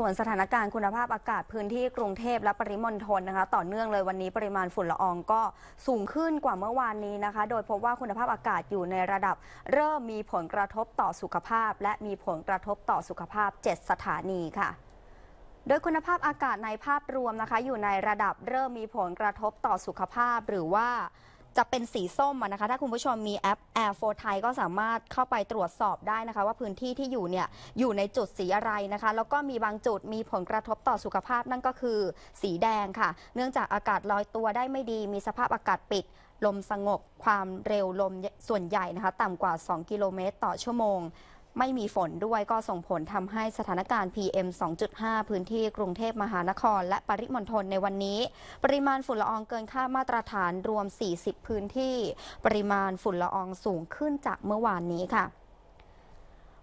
ส่วนสถานการณ์ คุณภาพอากาศพื้นที่กรุงเทพและปริมณฑลนะคะต่อเนื่องเลยวันนี้ ปริมาณฝุ่นละอองก็สูงขึ้นกว่าเมื่อวานนี้นะคะ โดยพบว่าคุณภาพอากาศอยู่ในระดับ เริ่มมีผลกระทบต่อสุขภาพ และมีผลกระทบต่อสุขภาพ 7 สถานีค่ะ โดยคุณภาพอากาศในภาพรวมนะคะ อยู่ในระดับเริ่มมีผลกระทบต่อสุขภาพ หรือว่าจะเป็นสีส้มนะคะ ถ้าคุณผู้ชมมีแอป Air for Thai ก็สามารถเข้าไปตรวจสอบได้นะคะ ว่าพื้นที่ที่อยู่เนี่ยอยู่ในจุดสีอะไรนะคะ แล้วก็มีบางจุดมีผลกระทบต่อสุขภาพนั่นก็คือสีแดงค่ะ เนื่องจากอากาศลอยตัวได้ไม่ดี มีสภาพอากาศปิดลมสงบความเร็วลมส่วนใหญ่นะคะ ต่ำกว่า 2 กิโลเมตรต่อชั่วโมงไม่มีฝนด้วยก็ส่งผลทำให้สถานการณ์ PM 2.5 พื้นที่กรุงเทพมหานครและปริมณฑลในวันนี้ ปริมาณฝุ่นละอองเกินค่ามาตรฐานรวม 40 พื้นที่ปริมาณฝุ่นละอองสูงขึ้นจากเมื่อวานนี้ค่ะ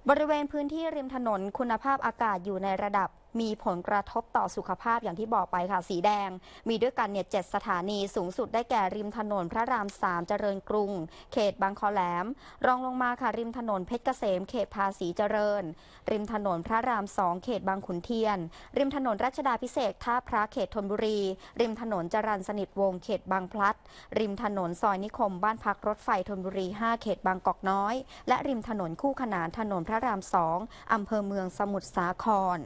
บริเวณพื้นที่ริมถนนคุณภาพอากาศอยู่ในระดับมีผลกระทบต่อสุขภาพอย่างที่บอกไปค่ะ สีแดง มีด้วยกันเนี่ยเสถานีสูงสุดได้แก่ริมถนนพระรามสามเจริญกรุง เขตบางคอแหลมรองลงมาค่ะ ริมถนนเพชรเกษมเขตภาษีเจริญ ริมถนนพระรามสองเขตบางขุนเทียน ริมถนนรัชดาพิเศษท่าพระเขตธนบุรี ริมถนนจรันสนิทวงเขตบางพลัด ริมถนนซอยนิคมบ้านพักรถไฟธนบุรี5เขตบางกอกน้อย และริมถนนคู่ขนานถนนพระรามสองอำเภอเมืองสมุทรสาคร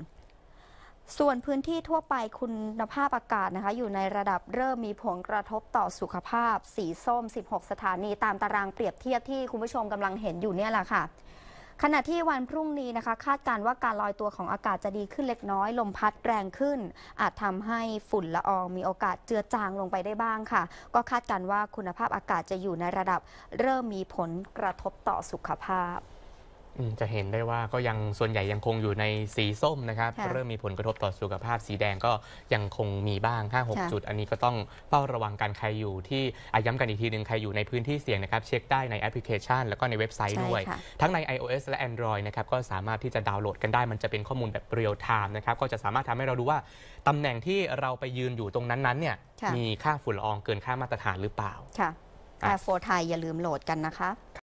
ส่วนพื้นที่ทั่วไปคุณภาพอากาศนะคะ อยู่ในระดับเริ่มมีผลกระทบต่อสุขภาพสีส้ม 16 สถานี ตามตารางเปรียบเทียบที่คุณผู้ชมกำลังเห็นอยู่เนี่ยแหละค่ะขณะที่วันพรุ่งนี้นะคะ คาดการว่าการลอยตัวของอากาศจะดีขึ้นเล็กน้อย ลมพัดแรงขึ้น อาจทำให้ฝุ่นละอองมีโอกาสเจือจางลงไปได้บ้างค่ะ ก็คาดการว่าคุณภาพอากาศจะอยู่ในระดับเริ่มมีผลกระทบต่อสุขภาพจะเห็นได้ว่าก็ยังส่วนใหญ่ยังคงอยู่ในสีส้มนะครับ เริ่มมีผลกระทบต่อสุขภาพสีแดงก็ยังคงมีบ้าง5 6จุด อันนี้ก็ต้องเฝ้าระวังกันใครอยู่ที่อาย้ำกันอีกทีหนึ่งใครอยู่ในพื้นที่เสี่ยงนะครับ เช็คได้ในแอปพลิเคชันแล้วก็ในเว็บไซต์ด้วย ทั้งใน iOS และ Android นะครับก็สามารถที่จะดาวน์โหลดกันได้มันจะเป็นข้อมูลแบบเรียลไทม์นะครับก็จะสามารถทำให้เรารู้ว่าตำแหน่งที่เราไปยืนอยู่ตรงนั้นๆเนี่ยมีค่าฝุ่นละอองเกินค่ามาตรฐานหรือเปล่าค่ะ่ะแอร์โฟไทยอย่าลืมโหลดกันนะคะ